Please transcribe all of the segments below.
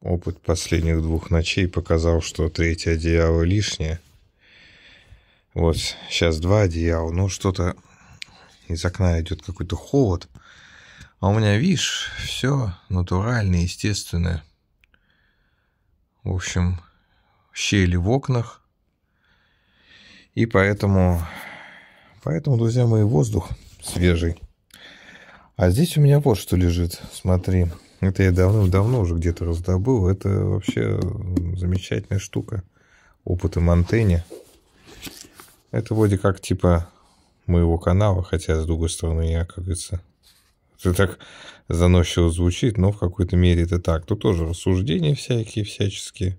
Опыт последних двух ночей показал, что третье одеяло лишнее. Вот, сейчас два одеяла. Ну, что-то из окна идет какой-то холод. А у меня, видишь, все натуральное, естественное. В общем, щели в окнах. И поэтому, поэтому, друзья мои, воздух свежий. А здесь у меня вот что лежит, смотри. Смотри. Это я давным-давно уже где-то раздобыл. Это вообще замечательная штука. Опыты Монтэни. Это вроде как типа моего канала, хотя, с другой стороны, я, как говорится, это так заносчиво звучит, но в какой-то мере это так. Тут тоже рассуждения всякие, всяческие.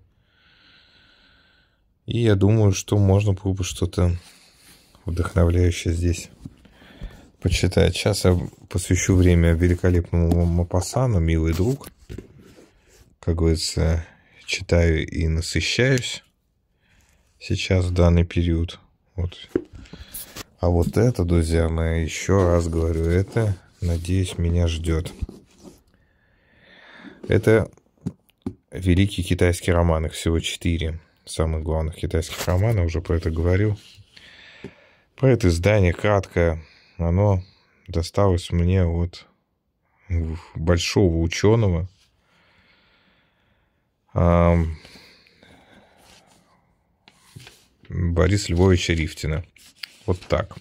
И я думаю, что можно было бы что-то вдохновляющее здесь почитать. Сейчас я посвящу время великолепному Мапасану, милый друг. Как говорится, читаю и насыщаюсь сейчас в данный период. Вот. А вот это, друзья мои, еще раз говорю, это, надеюсь, меня ждет. Это великий китайский роман, их всего четыре самых главных китайских романов, уже про это говорил. Про это издание кратко оно досталось мне от большого ученого. Борис Львовича Рифтина. Вот так.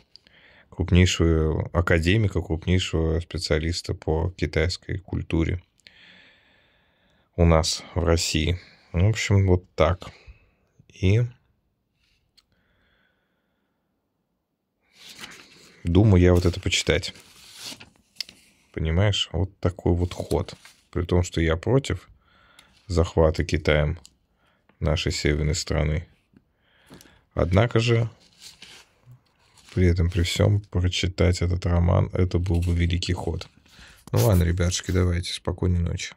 Крупнейшего академика, крупнейшего специалиста по китайской культуре у нас в России. В общем, вот так. И думаю я вот это почитать. Понимаешь, вот такой вот ход. При том, что я против захвата Китаем нашей северной страны. Однако же, при этом, при всем, прочитать этот роман, это был бы великий ход. Ну ладно, ребятушки, давайте, спокойной ночи.